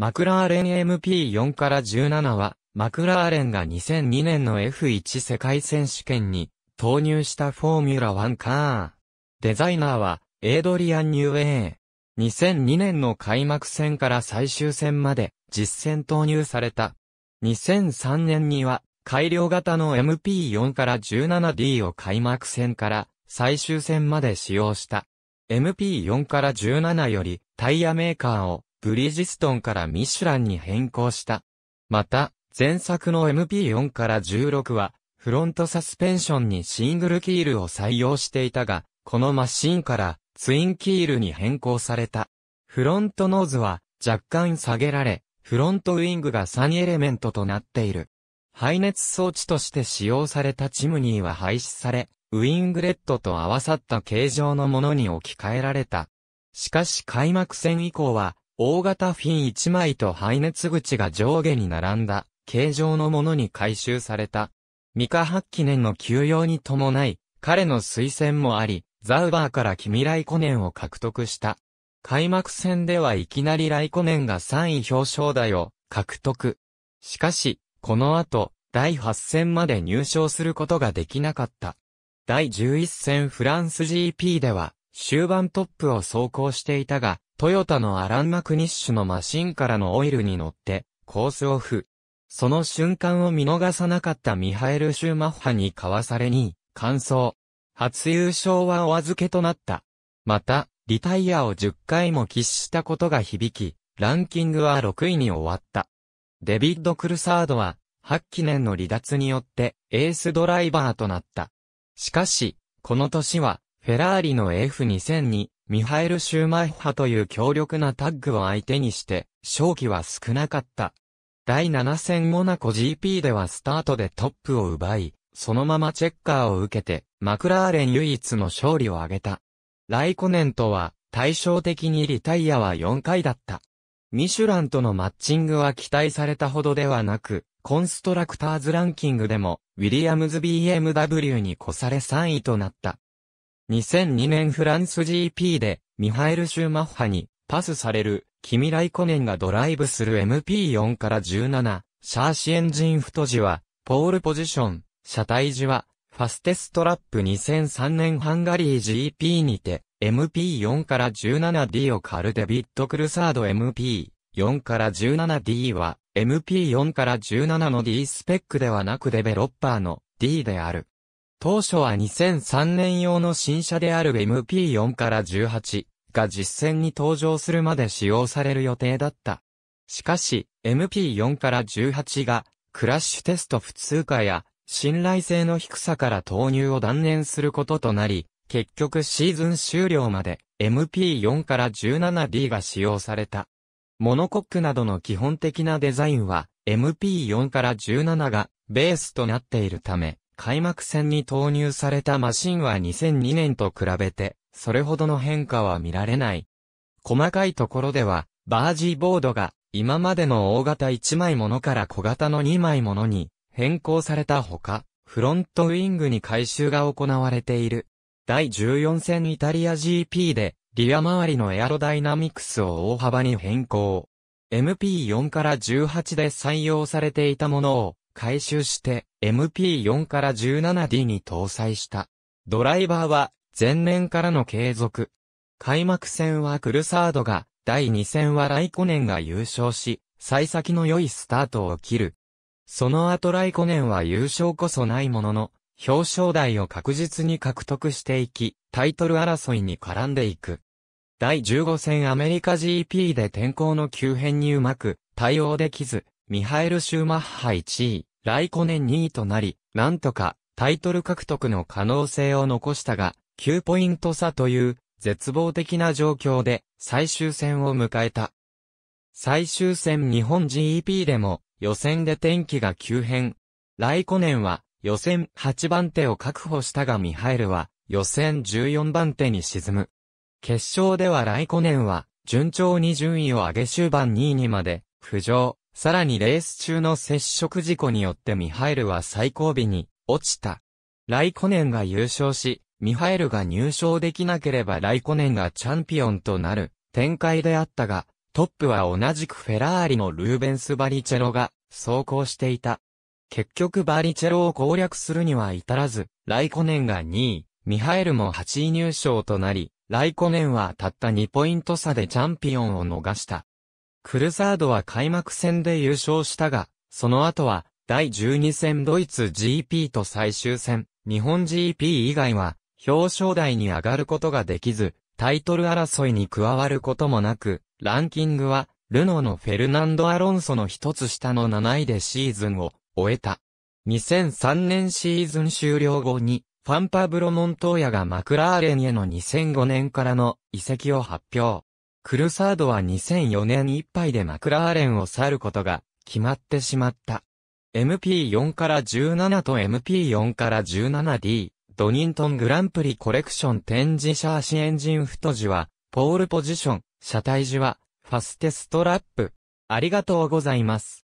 マクラーレン MP4 から17は、マクラーレンが2002年の F1 世界選手権に投入したフォーミュラ1カー。デザイナーは、エイドリアン・ニューエイ。2002年の開幕戦から最終戦まで実戦投入された。2003年には、改良型の MP4 から 17D を開幕戦から最終戦まで使用した。MP4 から17よりタイヤメーカーをブリジストンからミシュランに変更した。また、前作の MP4 から16は、フロントサスペンションにシングルキールを採用していたが、このマシンからツインキールに変更された。フロントノーズは若干下げられ、フロントウィングが3エレメントとなっている。排熱装置として使用されたチムニーは廃止され、ウィングレットと合わさった形状のものに置き換えられた。しかし開幕戦以降は、大型フィン1枚と排熱口が上下に並んだ、形状のものに回収された。ミカ・八記念の休養に伴い、彼の推薦もあり、ザウバーから君ライコネンを獲得した。開幕戦ではいきなりライコネンが3位表彰台を獲得。しかし、この後、第8戦まで入賞することができなかった。第11戦フランス GP では、終盤トップを走行していたが、トヨタのアラン・マクニッシュのマシンからのオイルに乗って、コースオフ。その瞬間を見逃さなかったミハエル・シューマッハにかわされに、完走。初優勝はお預けとなった。また、リタイアを10回も喫したことが響き、ランキングは6位に終わった。デビッド・クルサードは、8記念の離脱によってエースドライバーとなった。しかし、この年は、フェラーリの F2002 ミハエル・シューマイハという強力なタッグを相手にして、勝機は少なかった。第7戦モナコ GP ではスタートでトップを奪い、そのままチェッカーを受けて、マクラーレン唯一の勝利を挙げた。ライコネンとは、対照的にリタイアは4回だった。ミシュランとのマッチングは期待されたほどではなく、コンストラクターズランキングでも、ウィリアムズ BMW に越され3位となった。2002年フランス GP で、ミハエル・シューマッハに、パスされる、キミライコネンがドライブする MP4 から17、シャーシエンジン太時は、ポールポジション、車体時は、ファステストラップ2003年ハンガリー GP にて、MP4 から 17D をカルデビットクルサード MP4 から 17D は、MP4 から17の D スペックではなくデベロッパーの D である。当初は2003年用の新車である MP4 から18が実戦に登場するまで使用される予定だった。しかし、MP4 から18がクラッシュテスト普通化や信頼性の低さから投入を断念することとなり、結局シーズン終了まで MP4 から 17D が使用された。モノコックなどの基本的なデザインは MP4 から17がベースとなっているため、開幕戦に投入されたマシンは2002年と比べて、それほどの変化は見られない。細かいところでは、バージーボードが、今までの大型1枚ものから小型の2枚ものに変更されたほか、フロントウィングに改修が行われている。第14戦イタリア GP で、リア周りのエアロダイナミクスを大幅に変更。MP4 から18で採用されていたものを、回収して MP4 から 17D に搭載した。ドライバーは前年からの継続。開幕戦はクルサードが、第2戦はライコネンが優勝し、幸先の良いスタートを切る。その後ライコネンは優勝こそないものの、表彰台を確実に獲得していき、タイトル争いに絡んでいく。第15戦アメリカ GP で天候の急変にうまく対応できず、ミハエル・シューマッハ1位、ライコネン2位となり、なんとかタイトル獲得の可能性を残したが、9ポイント差という絶望的な状況で最終戦を迎えた。最終戦日本 GEP でも予選で天気が急変。ライコネンは予選8番手を確保したがミハエルは予選14番手に沈む。決勝ではライコネンは順調に順位を上げ終盤2位にまで浮上。さらにレース中の接触事故によってミハエルは最後尾に落ちた。ライコネンが優勝し、ミハエルが入賞できなければライコネンがチャンピオンとなる展開であったが、トップは同じくフェラーリのルーベンス・バリチェロが走行していた。結局バリチェロを攻略するには至らず、ライコネンが2位、ミハエルも8位入賞となり、ライコネンはたった2ポイント差でチャンピオンを逃した。フルサードは開幕戦で優勝したが、その後は、第12戦ドイツ GP と最終戦、日本 GP 以外は、表彰台に上がることができず、タイトル争いに加わることもなく、ランキングは、ルノーのフェルナンド・アロンソの一つ下の7位でシーズンを終えた。2003年シーズン終了後に、ファンパブロ・モントーヤがマクラーレンへの2005年からの移籍を発表。クルサードは2004年いっぱいでマクラーレンを去ることが決まってしまった。MP4 から17と MP4 から 17D、ドニントングランプリコレクション展示車足エンジン太字は、ポールポジション、車体字は、ファステストラップ。ありがとうございます。